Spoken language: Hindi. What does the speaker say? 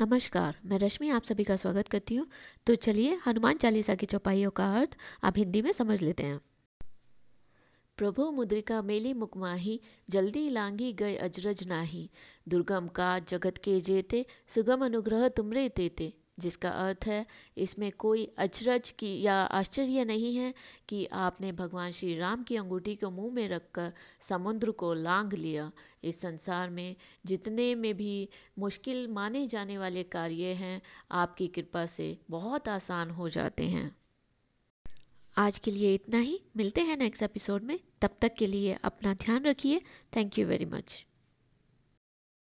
नमस्कार मैं रश्मि आप सभी का स्वागत करती हूँ तो चलिए हनुमान चालीसा की चौपाइयों का अर्थ आप हिंदी में समझ लेते हैं प्रभु मुद्रिका मेली मुकमाही जल्दी लांगी गए अजरज नाही दुर्गम का जगत के जेते सुगम अनुग्रह तुमरे तेते जिसका अर्थ है इसमें कोई अचरज की या आश्चर्य नहीं है कि आपने भगवान श्री राम की अंगूठी को मुंह में रखकर समुद्र को लांग लिया इस संसार में जितने में भी मुश्किल माने जाने वाले कार्य हैं आपकी कृपा से बहुत आसान हो जाते हैं आज के लिए इतना ही मिलते हैं नेक्स्ट एपिसोड में तब तक के लिए अपना ध्यान रखिए थैंक यू वेरी मच